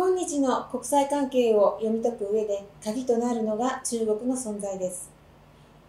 今日の国際関係を読み解く上で鍵となるのが中国の存在です。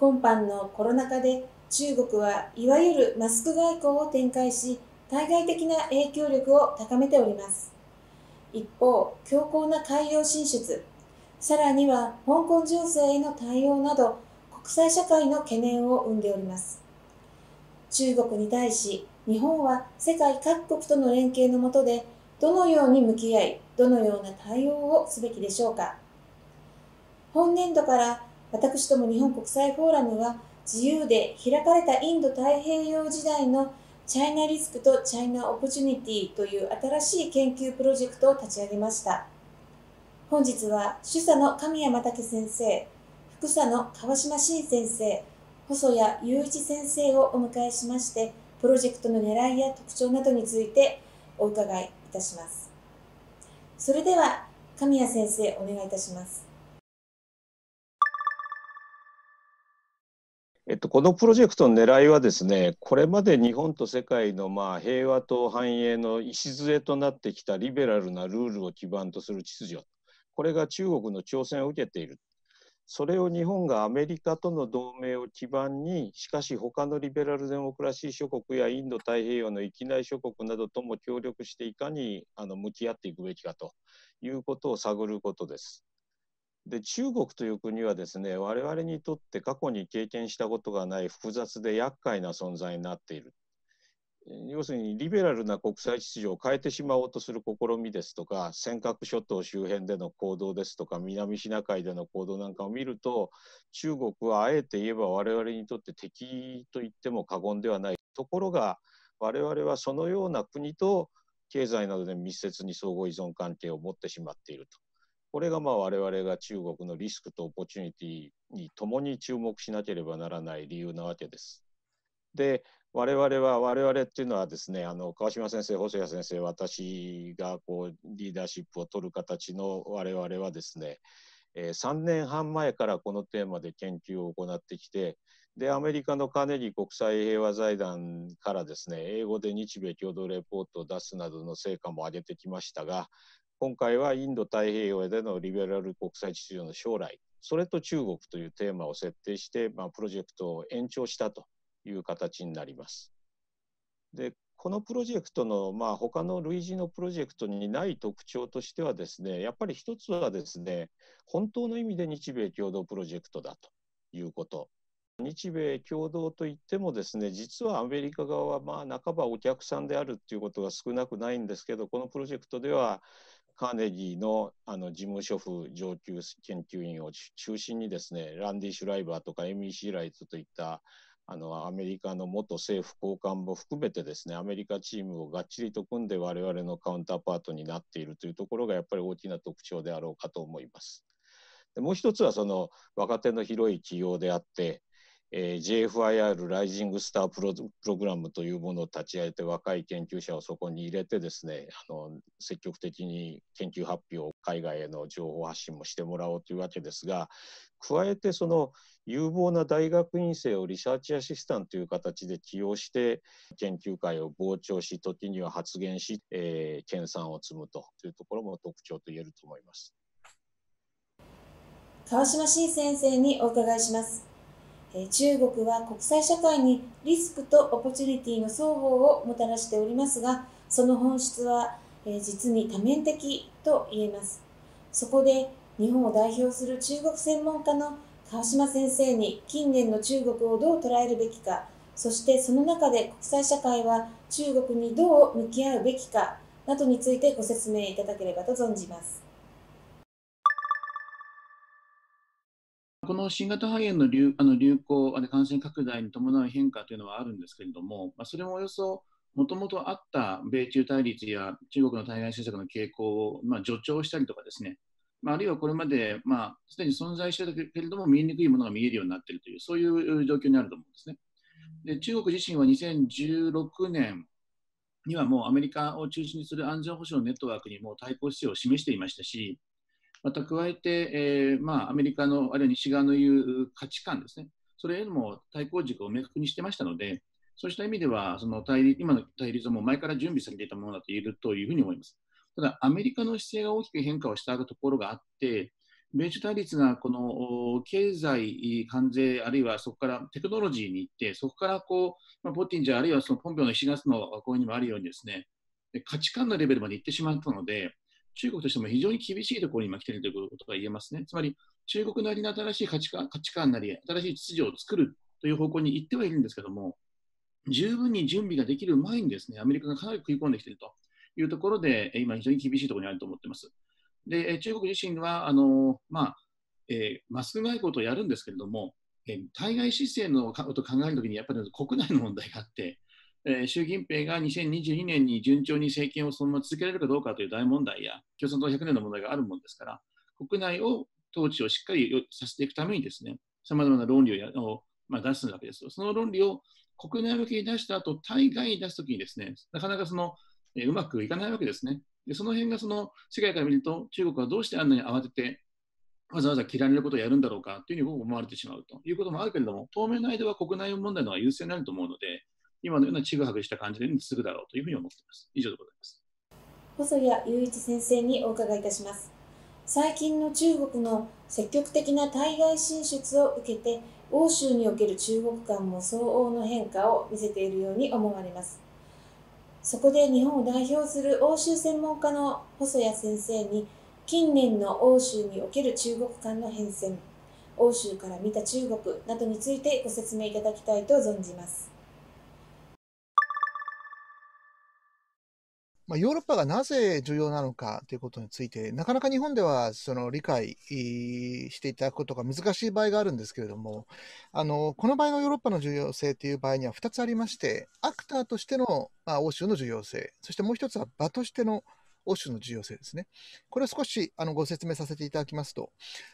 今般のコロナ禍で中国はいわゆるマスク外交を展開し、対外的な影響力を高めております。一方、強硬な海洋進出、さらには香港情勢への対応など、国際社会の懸念を生んでおります。中国に対し、日本は世界各国との連携のもとで、どのように向き合い、どのような対応をすべきでしょうか本年度から私ども日本国際フォーラムは自由で開かれたインド太平洋時代のチャイナリスクとチャイナオプチュニティという新しい研究プロジェクトを立ち上げました。本日は主査の神谷武先生、副査の川島新先生、細谷雄一先生をお迎えしまして、プロジェクトの狙いや特徴などについてお伺いいたします。それでは神谷先生お願いいたします。えっと、このプロジェクトの狙いはですねこれまで日本と世界のまあ平和と繁栄の礎となってきたリベラルなルールを基盤とする秩序これが中国の挑戦を受けているそれを日本がアメリカとの同盟を基盤にしかし他のリベラルデモクラシー諸国やインド太平洋の域内諸国などとも協力していかにあの向き合っていくべきかということを探ることです。で中国という国はですね我々にとって過去に経験したことがない複雑で厄介な存在になっている要するにリベラルな国際秩序を変えてしまおうとする試みですとか尖閣諸島周辺での行動ですとか南シナ海での行動なんかを見ると中国はあえて言えば我々にとって敵と言っても過言ではないところが我々はそのような国と経済などで密接に相互依存関係を持ってしまっているとこれがまあ我々が中国のリスクとオポチュニティにともに注目しなければならない理由なわけです。で我々は我々っていうのはですねあの川島先生細谷先生私がこうリーダーシップを取る形の我々はですね、えー、3年半前からこのテーマで研究を行ってきてでアメリカのカネリー国際平和財団からですね英語で日米共同レポートを出すなどの成果も上げてきましたが今回はインド太平洋でのリベラル国際秩序の将来それと中国というテーマを設定して、まあ、プロジェクトを延長したという形になります。でこのプロジェクトの、まあ、他の類似のプロジェクトにない特徴としてはですね、やっぱり一つはですね、本当の意味で日米共同プロジェクトだということ。日米共同といってもですね、実はアメリカ側はまあ半ばお客さんであるっていうことが少なくないんですけど、このプロジェクトではカーネギーのあの事務所府上級研究員を中心にですね、ランディ・シュライバーとかエミー・シーライトといったあのアメリカの元政府高官も含めてですねアメリカチームをがっちりと組んで我々のカウンターパートになっているというところがやっぱり大きな特徴であろうかと思います。でもう一つはその若手の広い企業であって、えー、JFIR ライジングスタープログラムというものを立ち上げて若い研究者をそこに入れてですねあの積極的に研究発表海外への情報発信もしてもらおうというわけですが加えてその有望な大学院生をリサーチアシスタントという形で起用して研究会を傍聴し時には発言し、えー、研鑽を積むとというところも特徴と言えると思います川島新先生にお伺いします、えー、中国は国際社会にリスクとオポチュニティの双方をもたらしておりますがその本質は、えー、実に多面的と言えますそこで日本を代表する中国専門家の川島先生に近年の中国をどう捉えるべきかそしてその中で国際社会は中国にどう向き合うべきかなどについてご説明いただければと存じます。この新型肺炎の流あの流行、あの感染拡大に伴う変化というのはあるんですけれども、まあ、それもおよそもともとあった米中対立や中国の対外政策の傾向を、まあ、助長したりとかですね、まあ、あるいはこれまで、まあ、すでに存在していたけれども、見えにくいものが見えるようになっているという、そういう状況にあると思うんですね。で中国自身は2016年にはもうアメリカを中心にする安全保障ネットワークにも対抗姿勢を示していましたし、また加えて、えー、まあ、アメリカの、あるいは西側のいう価値観ですね、それへの対抗軸を明確にしてましたので、そうした意味では、その対立今の対立はもう前から準備されていたものだと言えるというふうに思います。ただ、アメリカの姿勢が大きく変化をしたところがあって、米中対立がこの経済、関税、あるいはそこからテクノロジーに行って、そこからこう、まあ、ポッティンジャー、あるいはそのポンピョの7月の講演にもあるようにですね、価値観のレベルまで行ってしまったので、中国としても非常に厳しいところに今来ているということが言えますね。つまり、中国なりの新しい価値観価値観なり、新しい秩序を作るという方向に行ってはいるんですけども、十分に準備ができる前にですね、アメリカがかなり食い込んできていると。いうところで、今非常に厳しいところにあると思ってます。で、中国自身は、あの、まあ、えー、マスク外交とやるんですけれども、えー、対外姿勢のことを考えるときに、やっぱり国内の問題があって、えー、習近平が2022年に順調に政権をそのまま続けられるかどうかという大問題や、共産党100年の問題があるものですから、国内を統治をしっかりさせていくためにですね、さまざまな論理をまあ、出すわけですよ。その論理を国内向けに出した後、対外に出すときにですね、なかなかそのえうまくいかないわけですね。でその辺がその世界から見ると中国はどうしてあんなに慌ててわざわざ切られることをやるんだろうかというふうに思われてしまうということもあるけれども、当面の間は国内問題の方が優先になると思うので、今のようなちぐはぐした感じで続くだろうというふうに思っています。以上でございます。細谷雄一先生にお伺いいたします。最近の中国の積極的な対外進出を受けて、欧州における中国間も相応の変化を見せているように思われます。そこで日本を代表する欧州専門家の細谷先生に近年の欧州における中国間の変遷欧州から見た中国などについてご説明いただきたいと存じます。まあ、ヨーロッパがなぜ重要なのかということについて、なかなか日本ではその理解していただくことが難しい場合があるんですけれども、あのこの場合のヨーロッパの重要性という場合には2つありまして、アクターとしての、まあ、欧州の重要性、そしてもう1つは場としての欧州の重要性ですね。これを少しあのご説明させていただきますと、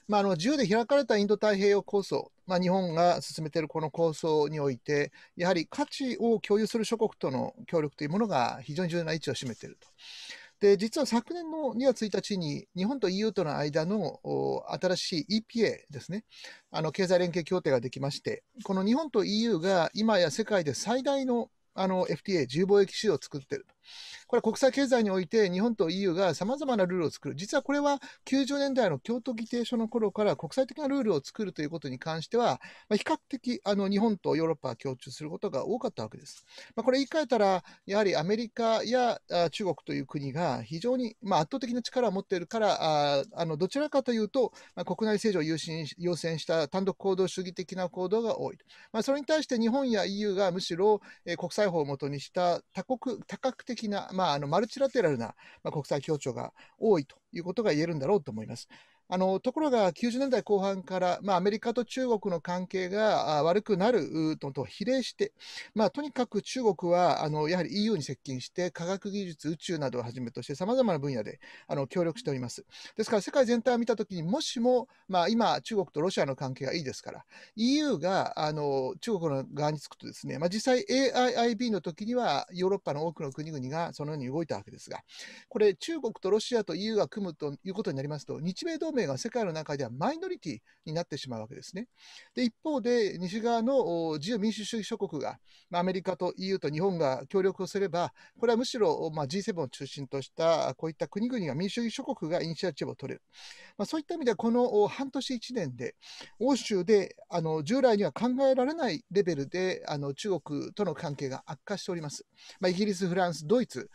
まあ、あの自由で開かれたインド太平洋構想、まあ、日本が進めているこの構想において、やはり価値を共有する諸国との協力というものが非常に重要な位置を占めていると。で実は昨年の2月1日に日本と EU との間の新しい EPA ですね、あの経済連携協定ができまして、この日本と EU が今や世界で最大のあの FTA、自由貿易市場を作っていると。これは国際経済において日本と EU がさまざまなルールを作る、実はこれは90年代の京都議定書の頃から国際的なルールを作るということに関しては、まあ、比較的あの日本とヨーロッパは共通することが多かったわけです。まあ、これ言い換えたら、やはりアメリカや中国という国が非常に、まあ、圧倒的な力を持っているから、ああのどちらかというと、まあ、国内政治を優先要請した単独行動主義的な行動が多いまあ、それに対して日本や EU がむしろ、えー、国際法をもとにした多国多角的的な、まあ、あのマルチラテラルな国際協調が多いということが言えるんだろうと思います。あのところが90年代後半から、まあ、アメリカと中国の関係が悪くなるのと比例して、まあ、とにかく中国はあのやはり EU に接近して科学技術、宇宙などをはじめとしてさまざまな分野であの協力しております。ですから世界全体を見たときにもしも、まあ、今、中国とロシアの関係がいいですから EU があの中国の側につくとですね、まあ、実際 AIIB の時にはヨーロッパの多くの国々がそのように動いたわけですがこれ中国とロシアと EU が組むということになりますと日米同盟名が世界の中ではマイノリティになってしまうわけですね。で、一方で、西側の自由民主主義諸国が、アメリカと EU と日本が協力をすれば、これはむしろ、ま G7 を中心とした、こういった国々が民主主義諸国がイニシアチブを取れる。まあ、そういった意味では、この半年1年で、欧州で、あの、従来には考えられないレベルで、あの、中国との関係が悪化しております。まあ、イギリス、フランス、ドイツ、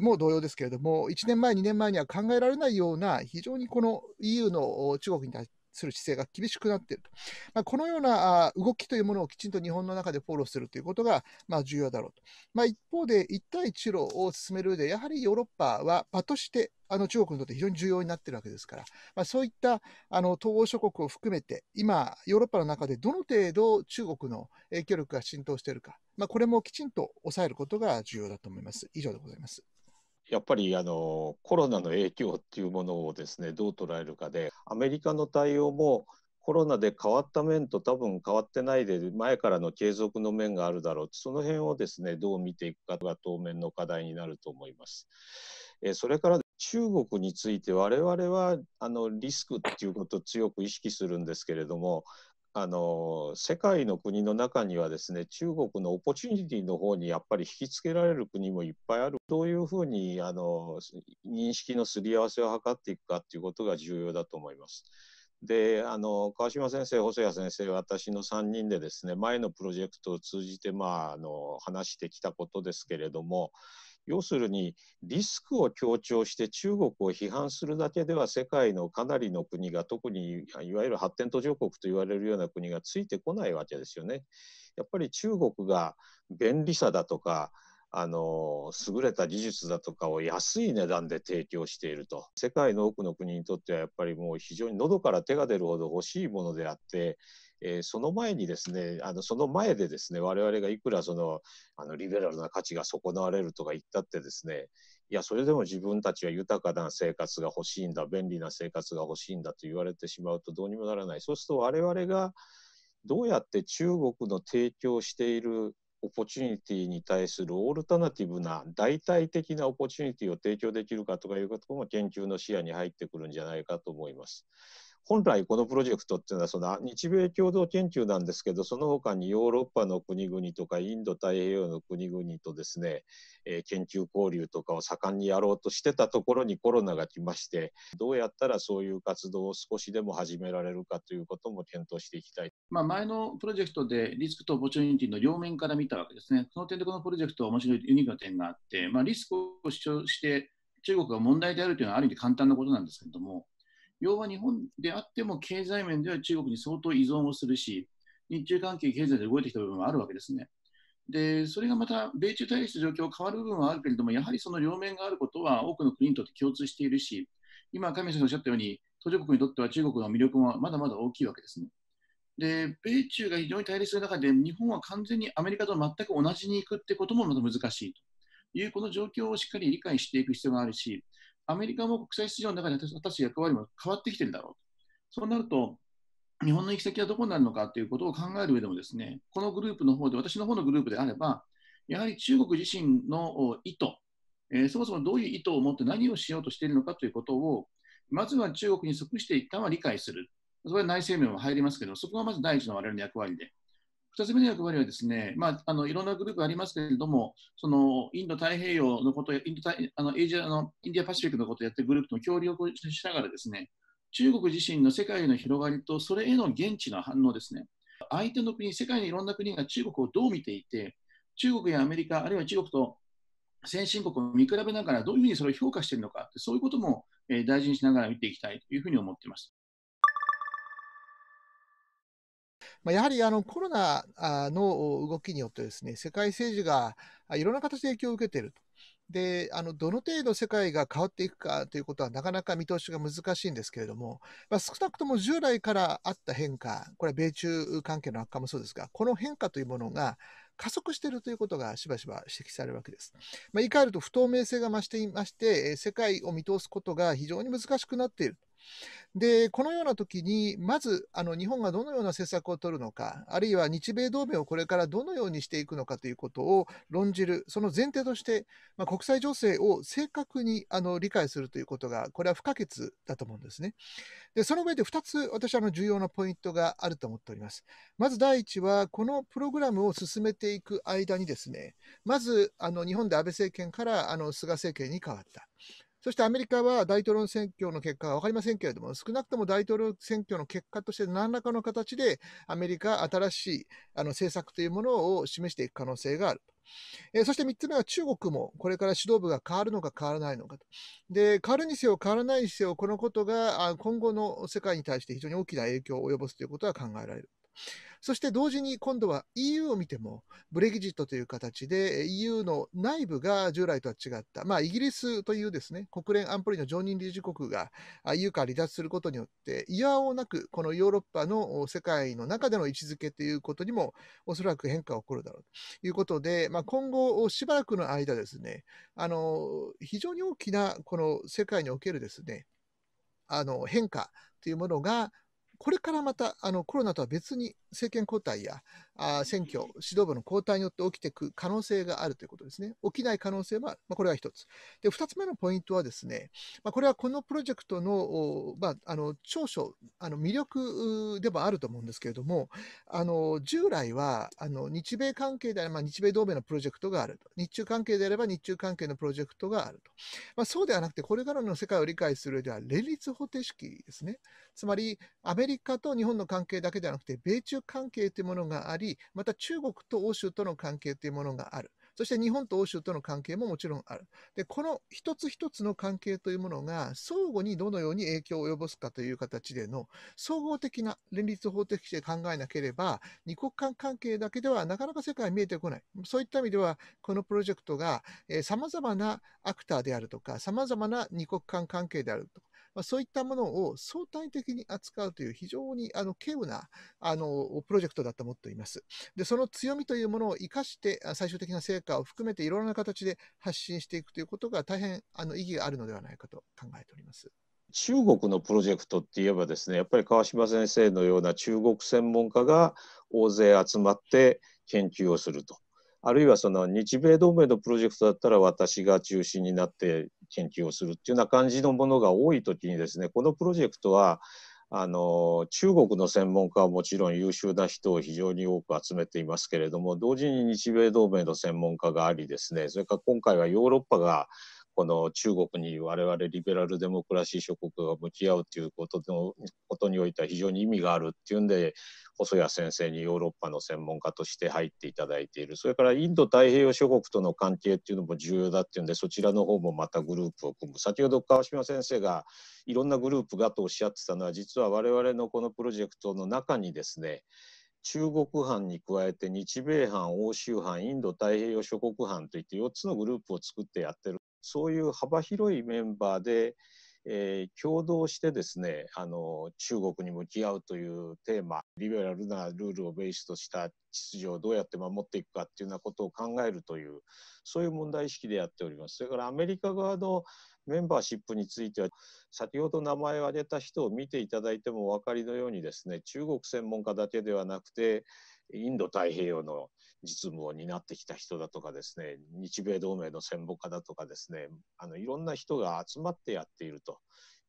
も同様ですけれども、1年前、2年前には考えられないような、非常にこの EU の中国に対する姿勢が厳しくなっていると。まあ、このような動きというものをきちんと日本の中でフォローするということが、まあ、重要だろうと。まあ、一方で、一帯一路を進める上で、やはりヨーロッパは場としてあの中国にとって非常に重要になっているわけですから、まあ、そういったあの東欧諸国を含めて、今、ヨーロッパの中でどの程度中国の影響力が浸透しているか、まあ、これもきちんと抑えることが重要だと思います。以上でございます。やっぱりあのコロナの影響っていうものをですねどう捉えるかでアメリカの対応もコロナで変わった面と多分変わってないで前からの継続の面があるだろうその辺をですねどう見ていくかが当面の課題になると思います。えそれから中国について我々はあのリスクっていうことを強く意識するんですけれどもあの世界の国の中にはですね中国のオポチュニティの方にやっぱり引きつけられる国もいっぱいあるどういうふうにあの認識のすり合わせを図っていくかっていうことが重要だと思います。であの川島先生細谷先生私の3人でですね前のプロジェクトを通じて、まあ、あの話してきたことですけれども要するにリスクを強調して中国を批判するだけでは世界のかなりの国が特にいわゆる発展途上国と言われるような国がついてこないわけですよね。やっぱり中国が便利さだとかあの優れた技術だとかを安い値段で提供していると世界の多くの国にとってはやっぱりもう非常に喉から手が出るほど欲しいものであってえー、その前にですね、あのその前でですね、我々がいくらそのあのリベラルな価値が損なわれるとか言ったってですね、いや、それでも自分たちは豊かな生活が欲しいんだ、便利な生活が欲しいんだと言われてしまうとどうにもならない。そうすると我々がどうやって中国の提供しているオポチュニティに対するオルタナティブな代替的なオポチュニティを提供できるかとかいうことも研究の視野に入ってくるんじゃないかと思います。本来このプロジェクトっていうのはその日米共同研究なんですけどその他にヨーロッパの国々とかインド太平洋の国々とですね、えー、研究交流とかを盛んにやろうとしてたところにコロナが来ましてどうやったらそういう活動を少しでも始められるかということも検討していきたい、まあ、前のプロジェクトでリスクとオポチュニティの両面から見たわけですねその点でこのプロジェクトは面白いユニークな点があって、まあ、リスクを主張して中国が問題であるというのはある意味簡単なことなんですけれども要は日本であっても経済面では中国に相当依存をするし、日中関係、経済で動いてきた部分はあるわけですね。で、それがまた米中対立の状況変わる部分はあるけれども、やはりその両面があることは多くの国にとって共通しているし、今、上谷さんがおっしゃったように、途上国にとっては中国の魅力もまだまだ大きいわけですね。で、米中が非常に対立する中で、日本は完全にアメリカと全く同じに行くってこともまた難しいという、この状況をしっかり理解していく必要があるし、アメリカも国際市場の中で果たして役割も変わってきてるだろうそうなると、日本の行き先はどこになるのかということを考える上でもですね、このグループの方で、私の方のグループであれば、やはり中国自身の意図、えー、そもそもどういう意図を持って何をしようとしているのかということを、まずは中国に即して一旦は理解する。それは内政面も入りますけど、そこがまず第一の我々の役割で。2つ目の役割はですね、まあ、あのいろんなグループありますけれども、そのインド太平洋のことや、インドあのエイジアのインディアパシフィックのことをやってグループとの協力をしながらですね、中国自身の世界への広がりと、それへの現地の反応ですね、相手の国、世界のいろんな国が中国をどう見ていて、中国やアメリカ、あるいは中国と先進国を見比べながら、どういうふうにそれを評価しているのかって、そういうことも大事にしながら見ていきたいというふうに思っています。まあ、やはりあのコロナの動きによってですね、世界政治がいろんな形で影響を受けていると。であのどの程度世界が変わっていくかということはなかなか見通しが難しいんですけれども、まあ、少なくとも従来からあった変化、これは米中関係の悪化もそうですが、この変化というものが加速しているということがしばしば指摘されるわけです。まあ、言い換えると不透明性が増していまして、世界を見通すことが非常に難しくなっている。で、このような時に、まず、あの、日本がどのような政策を取るのか、あるいは日米同盟をこれからどのようにしていくのかということを論じる、その前提として、まあ、国際情勢を正確にあの理解するということが、これは不可欠だと思うんですね。で、その上で2つ、私はあの重要なポイントがあると思っております。まず第一は、このプログラムを進めていく間にですね、まず、あの、日本で安倍政権から、あの、菅政権に変わった。そしてアメリカは大統領選挙の結果は分かりませんけれども、少なくとも大統領選挙の結果として何らかの形で、アメリカ新しいあの政策というものを示していく可能性があると。えそして3つ目は中国もこれから指導部が変わるのか変わらないのかと。で、変わるにせよ変わらないにせよ、このことが今後の世界に対して非常に大きな影響を及ぼすということは考えられる。そして同時に今度は EU を見ても、ブレグジットという形で EU の内部が従来とは違った、まあ、イギリスというですね、国連安保理の常任理事国が EU から離脱することによって、いやおなくこのヨーロッパの世界の中での位置づけということにも、おそらく変化が起こるだろうということで、まあ、今後しばらくの間ですね、あの、非常に大きなこの世界におけるですね、あの変化というものが、これからまたあのコロナとは別に政権交代やあ選挙、指導部の交代によって起きていく可能性があるということですね。起きない可能性は、まあ、これは1つ。で、2つ目のポイントはですね、まあ、これはこのプロジェクトの,、まあ、あの長所、あの魅力でもあると思うんですけれども、あの従来はあの日米関係であれば、まあ、日米同盟のプロジェクトがあると。日中関係であれば日中関係のプロジェクトがあると。まあ、そうではなくて、これからの世界を理解する上では連立方程式ですね。つまり、アメリカと日本の関係だけではなくて、米中関係というものがあり、また中国と欧州との関係というものがある。そして日本と欧州との関係ももちろんある。で、この一つ一つの関係というものが相互にどのように影響を及ぼすかという形での総合的な連立方程式で考えなければ、二国間関係だけではなかなか世界見えてこない。そういった意味では、このプロジェクトが、えー、様々なアクターであるとか、様々な二国間関係であるとか、まあ、そういったものを相対的に扱うという非常にあの軽有なあのプロジェクトだと思っています。で、その強みというものを生かして、最終的な成果を含めていろんな形で発信していくということが大変あの意義があるのではないかと考えております。中国のプロジェクトって言えばですねやっぱり川島先生のような中国専門家が大勢集まって研究をするとあるいはその日米同盟のプロジェクトだったら私が中心になって研究をするっていうような感じのものが多い時にですねこのプロジェクトはあの中国の専門家はもちろん優秀な人を非常に多く集めていますけれども同時に日米同盟の専門家がありですねそれから今回はヨーロッパがこの中国に我々リベラルデモクラシー諸国が向き合うということのことにおいては非常に意味があるっていうんで細谷先生にヨーロッパの専門家として入っていただいているそれからインド太平洋諸国との関係っていうのも重要だっていうんでそちらの方もまたグループを組む先ほど川島先生がいろんなグループがとおっしゃってたのは実は我々のこのプロジェクトの中にですね中国藩に加えて日米藩欧州藩インド太平洋諸国藩といって4つのグループを作ってやってるそういう幅広いメンバーで、えー、共同してですねあの中国に向き合うというテーマリベラルなルールをベースとした秩序をどうやって守っていくかっていうようなことを考えるというそういう問題意識でやっております。それからアメリカ側のメンバーシップについては先ほど名前を挙げた人を見ていただいてもお分かりのようにですね中国専門家だけではなくてインド太平洋の実務を担ってきた人だとかですね、日米同盟の戦後家だとかですね、あの、いろんな人が集まってやっていると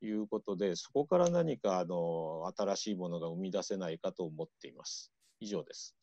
いうことで、そこから何か、あの、新しいものが生み出せないかと思っています。以上です。